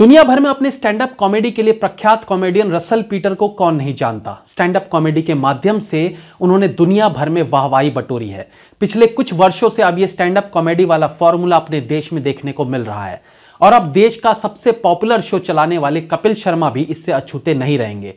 दुनिया भर में अपने स्टैंड अप कॉमेडी के लिए प्रख्यात कॉमेडियन रसल पीटर को कौन नहीं जानता स्टैंड अप कॉमेडी के माध्यम से उन्होंने दुनिया भर में वाहवाही बटोरी है पिछले कुछ वर्षों से अब ये स्टैंड अप कॉमेडी वाला फॉर्मूला अपने देश में देखने को मिल रहा है और अब देश का सबसे पॉपुलर शो चलाने वाले कपिल शर्मा भी इससे अछूते नहीं रहेंगे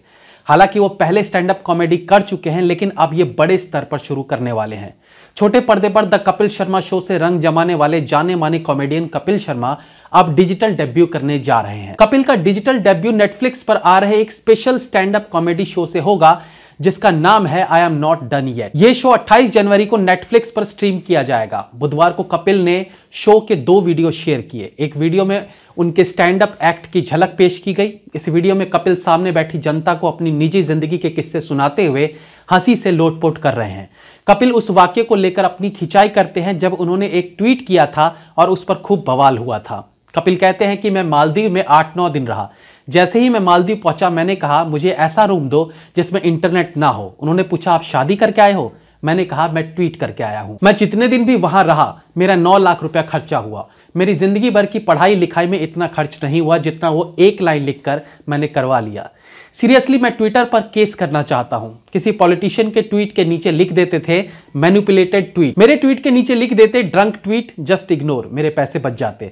हालांकि वो पहले स्टैंड अप कॉमेडी कर चुके हैं लेकिन अब ये बड़े स्तर पर शुरू करने वाले हैं छोटे पर्दे पर द कपिल शर्मा शो से रंग जमाने वाले जाने माने कॉमेडियन कपिल शर्मा अब डिजिटल डेब्यू करने जा रहे हैं कपिल का डिजिटल डेब्यू नेटफ्लिक्स पर आ रहे एक special stand up comedy show से होगा जिसका नाम है I am not done yet ये शो 28 जनवरी को नेटफ्लिक्स पर स्ट्रीम किया जाएगा बुधवार को कपिल ने शो के दो वीडियो शेयर किए एक वीडियो में उनके स्टैंड अप एक्ट की झलक पेश की गई इस वीडियो में कपिल सामने बैठी जनता को अपनी निजी जिंदगी के किस्से सुनाते हुए हंसी से लोटपोट कर रहे हैं कपिल उस वाक्य को लेकर अपनी खिंचाई करते हैं जब उन्होंने एक ट्वीट किया था और उस पर खूब बवाल हुआ था कपिल कहते हैं कि मैं मालदीव में आठ नौ दिन रहा जैसे ही मैं मालदीव पहुंचा मैंने कहा मुझे ऐसा रूम दो जिसमें इंटरनेट ना हो उन्होंने पूछा आप शादी करके आए हो मैंने कहा मैं ट्वीट करके आया हूं मैं जितने दिन भी वहां रहा मेरा नौ लाख रुपया खर्चा हुआ मेरी ज़िंदगी भर की पढ़ाई लिखाई में इतना खर्च नहीं हुआ जितना वो एक लाइन लिखकर मैंने करवा लिया सीरियसली मैं ट्विटर पर केस करना चाहता हूं किसी पॉलिटिशियन के ट्वीट के नीचे लिख देते थे मैनुपुलेटेड ट्वीट मेरे ट्वीट के नीचे लिख देते ड्रंक ट्वीट जस्ट इग्नोर मेरे पैसे बच जाते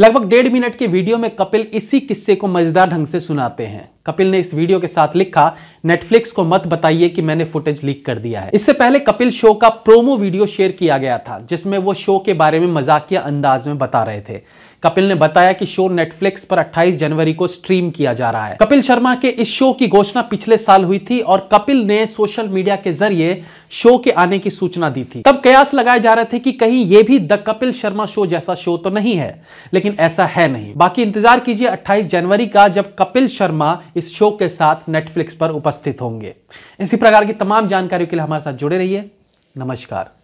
लगभग डेढ़ मिनट के वीडियो में कपिल इसी किस्से को मजेदार ढंग से सुनाते हैं कपिल ने इस वीडियो के साथ लिखा नेटफ्लिक्स को मत बताइए कि मैंने फुटेज लीक कर दिया है इससे पहले कपिल शो का प्रोमो वीडियो शेयर किया गया था जिसमें वो शो के बारे में मजाकिया अंदाज में बता रहे थे कपिल ने बताया कि शो नेटफ्लिक्स पर 28 जनवरी को स्ट्रीम किया जा रहा है कपिल शर्मा के इस शो की घोषणा पिछले साल हुई थी और कपिल ने सोशल मीडिया के जरिए शो के आने की सूचना दी थी तब कयास लगाए जा रहे थे कि कहीं ये भी द कपिल शर्मा शो जैसा शो तो नहीं है लेकिन ऐसा है नहीं बाकी इंतजार कीजिए 28 जनवरी का जब कपिल शर्मा इस शो के साथ नेटफ्लिक्स पर उपस्थित होंगे इसी प्रकार की तमाम जानकारियों के लिए हमारे साथ जुड़े रहिए नमस्कार